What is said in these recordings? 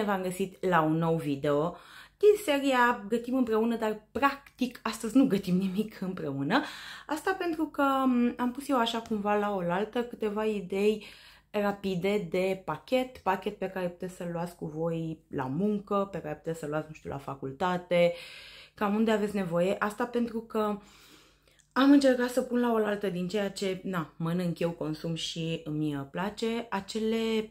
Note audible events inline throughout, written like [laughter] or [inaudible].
Bine v-am găsit la un nou video din seria Gătim împreună, dar practic astăzi nu gătim nimic împreună. Asta pentru că am pus eu așa cumva la oaltă câteva idei rapide de pachet, pachet pe care puteți să-l luați cu voi la muncă, pe care puteți să-l luați, nu știu, la facultate, cam unde aveți nevoie. Asta pentru că am încercat să pun la oaltă din ceea ce na, mănânc eu, consum și îmi place, acele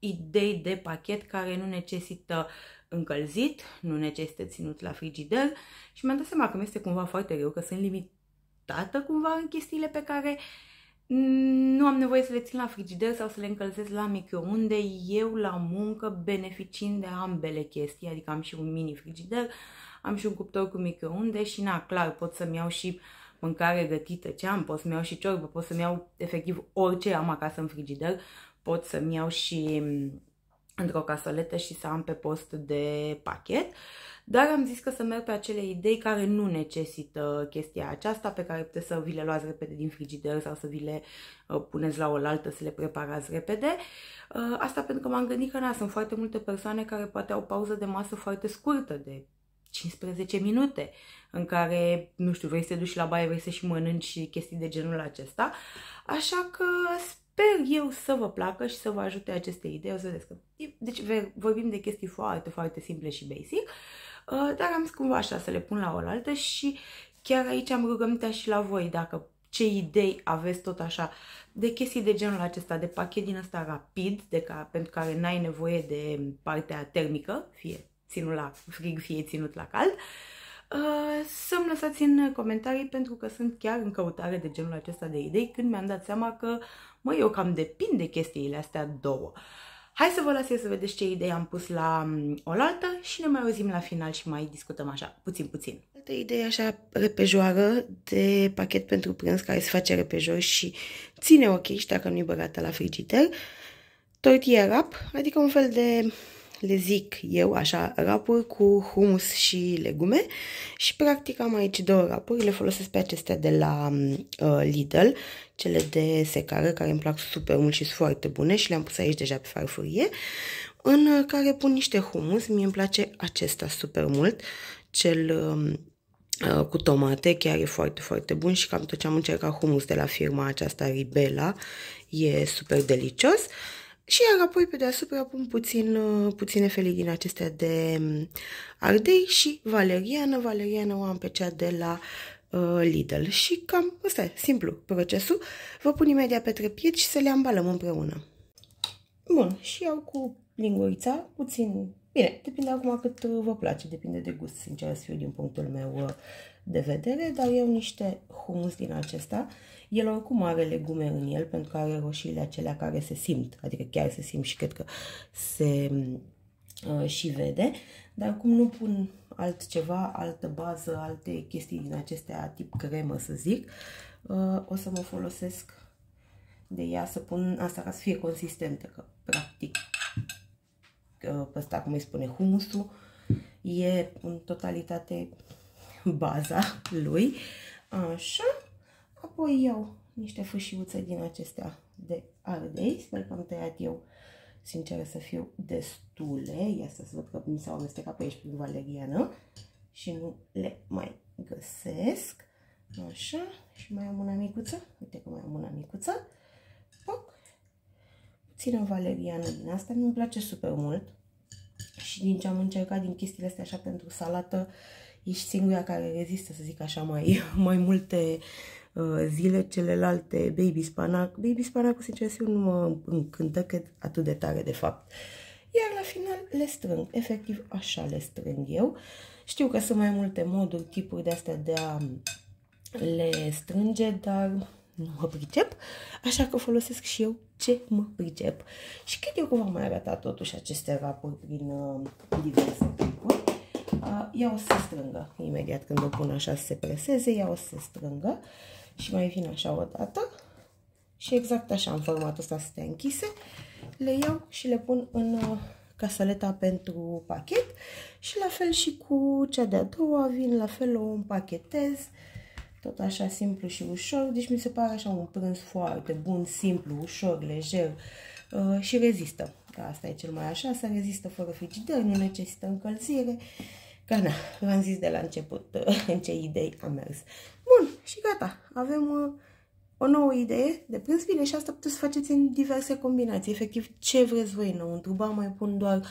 idei de pachet care nu necesită încălzit, nu necesită ținut la frigider și mi-am dat seama că mi este cumva foarte greu, că sunt limitată cumva în chestiile pe care nu am nevoie să le țin la frigider sau să le încălzesc la microunde, eu la muncă beneficind de ambele chestii, adică am și un mini frigider, am și un cuptor cu microunde și na, clar, pot să-mi iau și mâncare gătită ce am, pot să-mi iau și ciorbă, pot să-mi iau efectiv orice am acasă în frigider, pot să-mi iau și mm, într-o casoletă și să am pe post de pachet, dar am zis că să merg pe acele idei care nu necesită chestia aceasta, pe care puteți să vi le luați repede din frigider sau să vi le uh, puneți la oaltă, să le preparați repede. Uh, asta pentru că m-am gândit că na, sunt foarte multe persoane care poate au pauză de masă foarte scurtă, de 15 minute în care, nu știu, vrei să te duci la baie, vrei să și mănânci chestii de genul acesta. Așa că Sper eu să vă placă și să vă ajute aceste idei. O să vedeți că... Deci vorbim de chestii foarte, foarte simple și basic, uh, dar am zis cumva așa să le pun la oaltă și chiar aici am rugămintea și la voi dacă ce idei aveți tot așa de chestii de genul acesta, de pachet din ăsta rapid, de ca, pentru care n-ai nevoie de partea termică, fie ținut la frig, fie ținut la cald. Uh, Uh, să-mi lăsați în comentarii pentru că sunt chiar în căutare de genul acesta de idei când mi-am dat seama că, mă, eu cam depind de chestiile astea două. Hai să vă las eu să vedeți ce idei am pus la mm, oaltă și ne mai auzim la final și mai discutăm așa, puțin, puțin. Altă idee așa repejoară de pachet pentru prânz care se face repejor și ține ok și dacă nu-i băgată la frigider. Tortilla wrap, adică un fel de le zic eu așa, rapuri cu humus și legume și practic am aici două rapuri, le folosesc pe acestea de la mm, uh, Lidl, cele de secară care îmi plac super mult și sunt foarte bune și le-am pus aici deja pe farfurie, în uh, care pun niște humus, mie îmi place acesta super mult, cel um, uh, cu tomate, chiar e foarte, foarte bun și cam tot ce am încercat humus de la firma aceasta Ribela e super delicios. Uh, și iar apoi pe deasupra pun puțin, uh, puține felii din acestea de mm, ardei și valeriană. Valeriană o am pe cea de la uh, Lidl. Și cam ăsta e, simplu procesul. Vă pun imediat pe trepied și să le ambalăm împreună. Bun, și iau cu lingurița puțin Bine, depinde acum cât uh, vă place, depinde de gust, sincer să fiu din punctul meu uh, de vedere, dar eu niște humus din acesta. El oricum are legume în el, pentru că are roșiile acelea care se simt, adică chiar se simt și cred că se uh, și vede, dar cum nu pun altceva, altă bază, alte chestii din acestea tip cremă, să zic, uh, o să mă folosesc de ea să pun asta ca să fie consistentă, că practic uh, ăsta, cum îi spune, humusul, e în totalitate baza lui. Așa. Apoi iau niște fâșiuțe din acestea de ardei. Sper că am tăiat eu, sincer să fiu, destule. Ia să văd că mi s-au amestecat pe aici prin valeriană și nu le mai găsesc. Așa. Și mai am una micuță. Uite că mai am una micuță. Poc. Puțină valeriană din asta. Mi-mi place super mult. Și din ce am încercat din chestiile astea așa pentru salată, uh, ești singura care rezistă, să zic așa, mai, [laughs] mai multe uh, zile, celelalte Baby Spanac. Baby Spanacul, sincer, eu nu mă încântă că atât de tare, de fapt. Iar la final le strâng, efectiv așa le strâng eu. Știu că sunt mai multe moduri, tipuri de astea de a le strânge, dar nu mă pricep, așa că folosesc și eu ce mă pricep. Și cred eu că v-am mai arătat totuși aceste rapuri prin uh, diverse tipuri ea uh, o să se strângă. Imediat când o pun așa să se preseze, ea o să se strângă. Și mai vin așa o dată. Și exact așa, în formatul ăsta să închise, le iau și le pun în uh, casaleta pentru pachet. Și la fel și cu cea de-a doua vin, la fel o împachetez. Tot așa simplu și ușor. Deci mi se pare așa un prânz foarte bun, simplu, ușor, lejer uh, și rezistă că asta e cel mai așa, să rezistă fără frigider, nu necesită încălzire, că na, v-am zis de la început [laughs] în ce idei am mers. Bun, și gata, avem uh, o nouă idee de prins bine și asta puteți să faceți în diverse combinații, efectiv ce vreți voi înăuntru, ba mai pun doar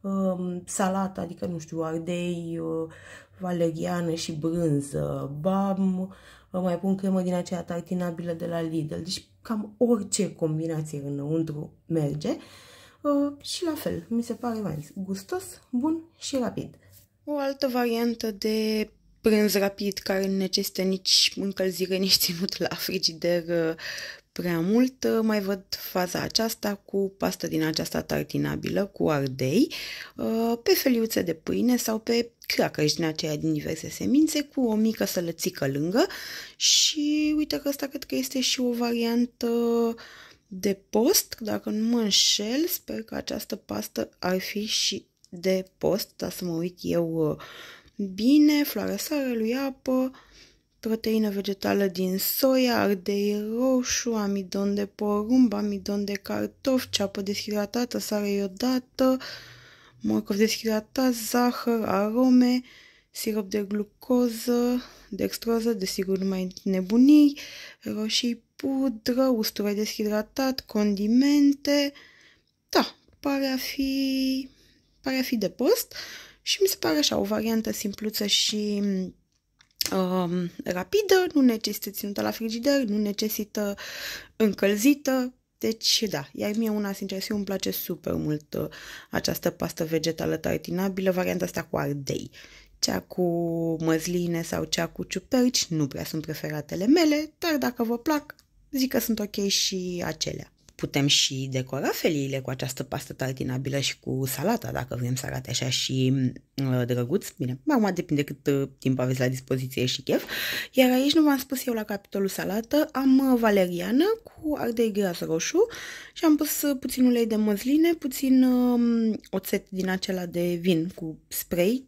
um, salată, adică nu știu, ardei, uh, valeriană și brânză, ba uh, mai pun cremă din aceea tartinabilă de la Lidl, deci cam orice combinație înăuntru merge. Uh, Uh, și la fel, mi se pare mai gustos, bun și rapid. O altă variantă de prânz rapid care nu necesită nici încălzire, [laughs] nici ținut la frigider uh, prea mult, uh, mai văd faza aceasta cu pasta din aceasta tartinabilă, cu ardei, pe feliuțe de pâine sau pe crackers din aceea din diverse semințe cu o mică sălățică lângă și uite că asta cred că este și o variantă de post, dacă nu mă înșel, sper că această pastă ar fi și de post, dar să mă uit eu uh, bine, floarea soarelui, apă, proteină vegetală din soia, ardei roșu, amidon de porumb, amidon de cartof, ceapă deshidratată, sare iodată, morcov deshidratat, zahăr, arome, sirop de glucoză, dextroză, desigur numai nebunii, roșii, pudră, usturoi deshidratat, condimente. Da, pare a fi, pare a fi de post și mi se pare așa o variantă simpluță și um, rapidă, nu necesită ținută la frigider, nu necesită încălzită, deci da, iar mie una sincer și îmi place super mult uh, această pastă vegetală tartinabilă, varianta asta cu ardei. Cea cu măsline sau cea cu ciuperci nu prea sunt preferatele mele, dar dacă vă plac, zic că sunt ok și acelea. Putem și decora feliile cu această pastă tartinabilă și cu salata, dacă vrem să arate așa și uh, drăguț. Bine, acum depinde cât uh, timp aveți la dispoziție și chef. Iar aici, nu v-am spus eu la capitolul salată, am uh, valeriană cu ardei gras roșu și am pus uh, puțin ulei de măsline, puțin uh, oțet din acela de vin cu spray,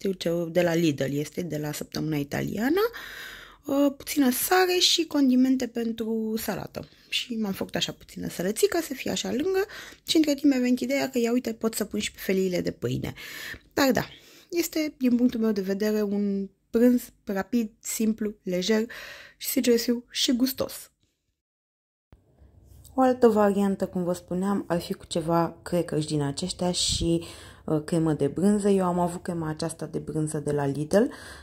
de la Lidl este, de la săptămâna italiană. Uh, Uh, puțină sare și condimente pentru salată. Și m-am făcut așa puțină sărățică, să fie așa lângă și între timp venit ideea că, ia uite, pot să pun și pe feliile de pâine. Dar da, este, din punctul meu de vedere, un prânz rapid, simplu, lejer și, sincer, și gustos. O altă variantă, cum vă spuneam, ar fi cu ceva crecăși din aceștia și Uh, cremă de brânză. Eu am avut crema aceasta de brânză de la Lidl,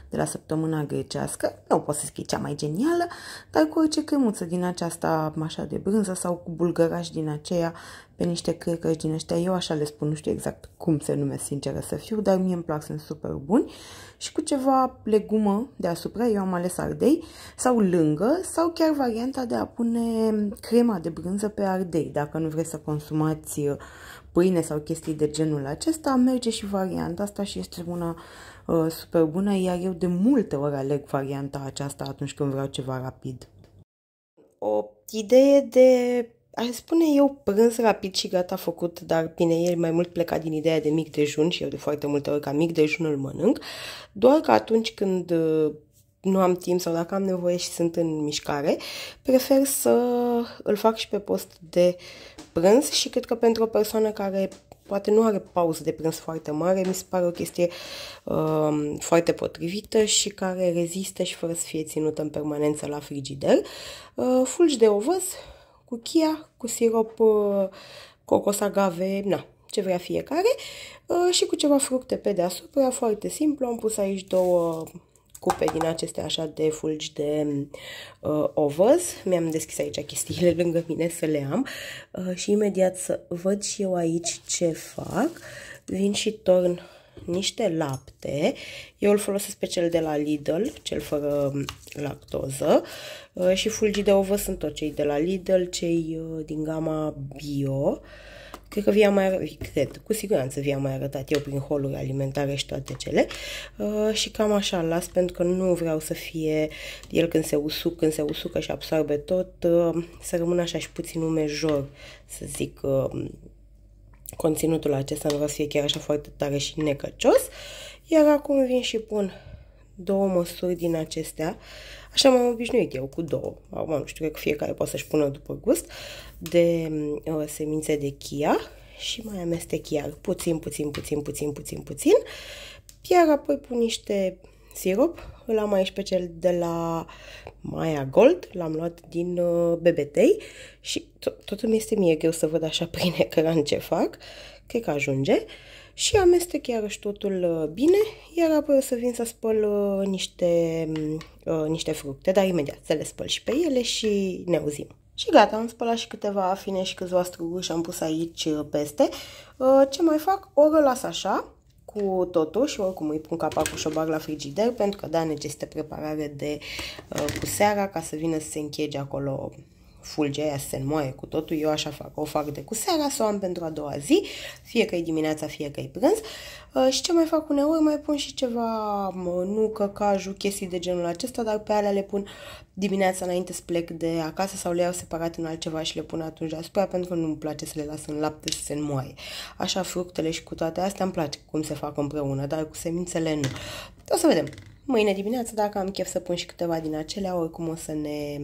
de la săptămâna grecească. Nu pot să zic cea mai genială, dar cu orice cremuță din aceasta așa de brânză sau cu bulgăraș din aceea pe niște crecări din ăștia. Eu așa le spun, nu știu exact cum se numesc, sinceră să fiu, dar mie îmi plac, sunt super buni. Și cu ceva legumă deasupra, eu am ales ardei sau lângă, sau chiar varianta de a pune crema de brânză pe ardei, dacă nu vreți să consumați uh, pâine sau chestii de genul acesta, merge și varianta asta și este una uh, super bună, iar eu de multe ori aleg varianta aceasta atunci când vreau ceva rapid. O idee de, aș spune eu, prânz rapid și gata făcut, dar bine, el mai mult pleca din ideea de mic dejun și eu de foarte multe ori ca mic dejun îl mănânc, doar că atunci când uh, nu am timp sau dacă am nevoie și sunt în mișcare, prefer să îl fac și pe post de prânz și cred că pentru o persoană care poate nu are pauză de prânz foarte mare, mi se pare o chestie uh, foarte potrivită și care rezistă și fără să fie ținută în permanență la frigider. Uh, fulgi de ovăz cu chia, cu sirop uh, cocos agave, na, ce vrea fiecare, uh, și cu ceva fructe pe deasupra, foarte simplu, am pus aici două scupe din acestea așa de fulgi de uh, ovăz. Mi-am deschis aici chestiile lângă mine să le am uh, și imediat să văd și eu aici ce fac. Vin și torn niște lapte. Eu îl folosesc pe cel de la Lidl, cel fără um, lactoză. Uh, și fulgii de ovăz sunt tot cei de la Lidl, cei uh, din gama bio. Uh, cred că vi mai cred, cu siguranță vi-am mai arătat eu prin holuri alimentare și toate cele uh, și cam așa las pentru că nu vreau să fie el când se usuc, când se usucă și absorbe tot, uh, să rămână așa și puțin umejor, să zic, uh, conținutul acesta nu vreau să fie chiar așa foarte tare și necăcios. Iar acum vin și pun două măsuri din acestea. Așa m-am obișnuit eu cu două. Acum nu știu, cred că fiecare poate să-și pună după gust de uh, semințe de chia și mai amestec iar puțin, puțin, puțin, puțin, puțin, puțin. Iar apoi pun niște sirop. Îl am aici pe cel de la Maya Gold. L-am luat din uh, bebetei și tot, tot îmi este mie greu să văd așa prin [laughs] ecran ce fac. Cred că ajunge. Și amestec iarăși totul uh, bine, iar apoi o să vin să spăl uh, niște, mm, uh, niște fructe, dar imediat să le spăl și pe ele și ne auzim. Și gata, am spălat și câteva afine și câțiva struguri și am pus aici uh, peste. Uh, ce mai fac? o las așa, cu totul și oricum îi pun capacul și o bag la frigider pentru că da, necesită preparare de uh, cu seara ca să vină să se închege acolo fulgea aia se înmoaie cu totul, eu așa fac, o fac de cu seara, să o am pentru a doua zi, fie că e dimineața, fie că e prânz. Uh, și ce mai fac uneori, mai pun și ceva nucă, caju, chestii de genul acesta, dar pe alea le pun dimineața înainte să plec de acasă sau le iau separat în altceva și le pun atunci asupra pentru că nu-mi place să le las în lapte să se înmoaie. Așa fructele și cu toate astea îmi place cum se fac împreună, dar cu semințele nu. O să vedem. Mâine dimineață, dacă am chef să pun și câteva din acelea, oricum o să ne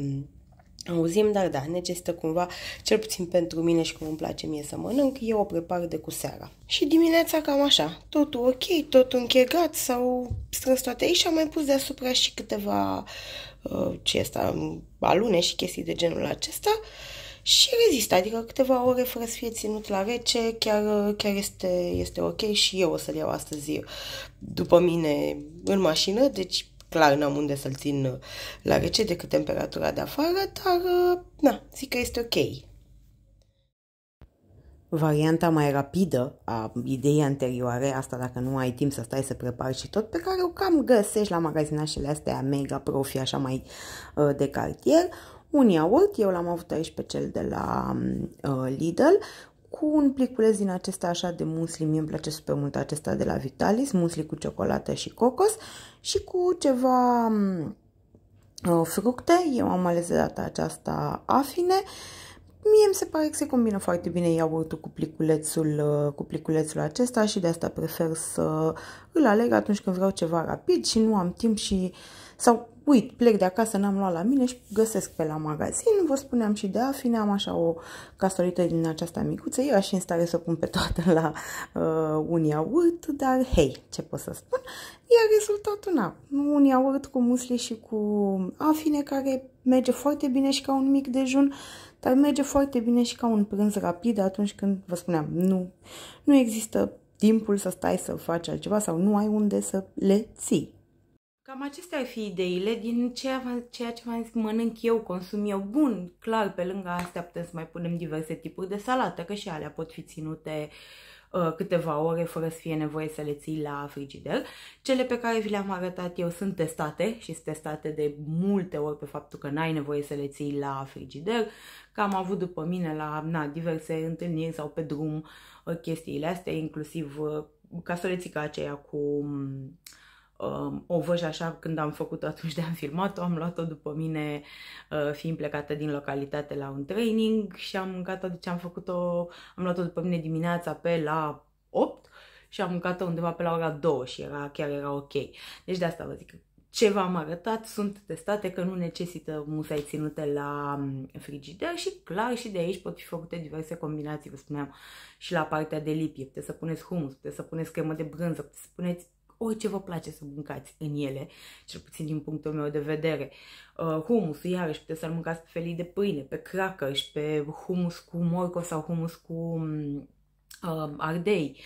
auzim, dar da, necesită cumva, cel puțin pentru mine și cum îmi place mie să mănânc, eu o prepar de cu seara. Și dimineața cam așa, totul ok, totul închegat, s-au strâns toate aici și am mai pus deasupra și câteva uh, ce asta, balune și chestii de genul acesta și rezist, adică câteva ore fără să fie ținut la rece, chiar, chiar este, este ok și eu o să-l iau astăzi după mine în mașină, deci clar n-am unde să-l țin uh, la rece decât temperatura de afară, dar uh, na, zic că este ok. Varianta mai rapidă a ideii anterioare, asta dacă nu ai timp să stai să prepari și tot, pe care o cam găsești la magazinașele astea mega profi, așa mai uh, de cartier, un iaurt, eu l-am avut aici pe cel de la mm, Lidl, cu un pliculeț din acesta așa de musli, mie îmi place super mult acesta de la Vitalis, musli cu ciocolată și cocos și cu ceva mm, uh, fructe, eu am ales de data aceasta afine, mie mi se pare că se combină foarte bine iaurtul cu pliculețul, uh, cu pliculețul acesta și de asta prefer să îl aleg atunci când vreau ceva rapid și nu am timp și sau uit, plec de acasă, n-am luat la mine și găsesc pe la magazin. Vă spuneam și de afine, am așa o castorită din aceasta micuță. Eu aș în stare să o pun pe toată la uh, unia urt, dar hei, ce pot să spun? Iar rezultatul, na, unia urt cu musli și cu afine, care merge foarte bine și ca un mic dejun, dar merge foarte bine și ca un prânz rapid atunci când, vă spuneam, nu, nu există timpul să stai să faci altceva sau nu ai unde să le ții. Cam acestea ar fi ideile din ceea, ce v-am zis, mănânc eu, consum eu. Bun, clar, pe lângă astea putem să mai punem diverse tipuri de salată, că și alea pot fi ținute uh, câteva ore fără să fie nevoie să le ții la frigider. Cele pe care vi le-am arătat eu sunt testate și sunt testate de multe ori pe faptul că n-ai nevoie să le ții la frigider, că am avut după mine la na, diverse întâlniri sau pe drum uh, chestiile astea, inclusiv uh, casolețica aceea cu... uh, Um, o văj așa când am făcut-o atunci de am filmat-o, am luat-o după mine uh, fiind plecată din localitate la un training și am mâncat-o, ce deci am făcut-o, am luat-o după mine dimineața pe la 8 și am mâncat-o undeva pe la ora 2 și era, chiar era ok. Deci de asta vă zic, ce v-am arătat sunt testate că nu necesită musai ținute la um, frigider și clar și de aici pot fi făcute diverse combinații, vă spuneam, și la partea de lipie. Puteți să puneți humus, puteți să puneți cremă de brânză, puteți să puneți orice vă place să mâncați în ele, cel puțin din punctul meu de vedere. Uh, humus, iarăși, puteți să-l mâncați pe felii de pâine, pe și pe humus cu morcov sau humus cu um, uh, ardei.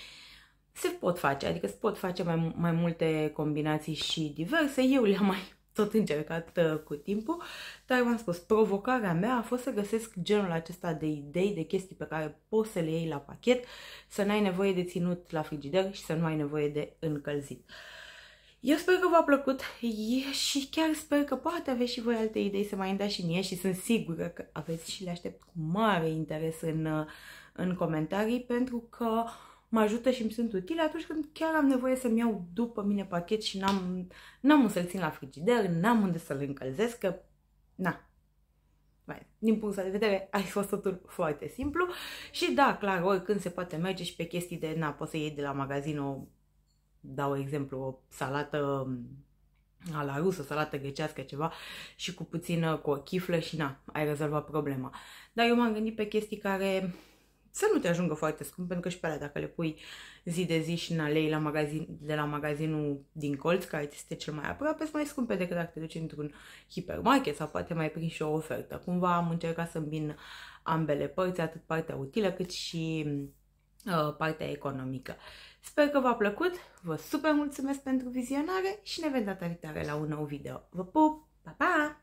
Se pot face, adică se pot face mai, mai multe combinații și diverse. Eu le-am mai tot încercat uh, cu timpul, dar v-am spus, provocarea mea a fost să găsesc genul acesta de idei, de chestii pe care poți să le iei la pachet, să n-ai nevoie de ținut la frigider și să nu ai nevoie de încălzit. Eu sper că v-a plăcut și chiar sper că poate aveți și voi alte idei să mai dați și mie și sunt sigură că aveți și le aștept cu mare interes în, uh, în comentarii pentru că uh, mă ajută și îmi sunt utile atunci când chiar am nevoie să-mi iau după mine pachet și n-am, n-am unde să-l țin la frigider, n-am unde să-l încălzesc, că na. Vai, din punctul de vedere, ai fost totul foarte simplu și da, clar, oricând se poate merge și pe chestii de, na, poți să iei de la magazin o, dau exemplu, o salată a la rusă, salată grecească, ceva și cu puțină, cu o chiflă și na, ai rezolvat problema. Dar eu m-am gândit pe chestii care să nu te ajungă foarte scump, pentru că și pe alea, dacă le pui zi de zi și în alei la magazin, de la magazinul din colț, care este cel mai aproape, sunt mai scumpe decât dacă te duci într-un hipermarket sau poate mai prin și o ofertă. Cumva am încercat să îmbin ambele părți, atât partea utilă cât și uh, partea economică. Sper că v-a plăcut, vă super mulțumesc pentru vizionare și ne vedem data viitoare la un nou video. Vă pup! Pa, pa!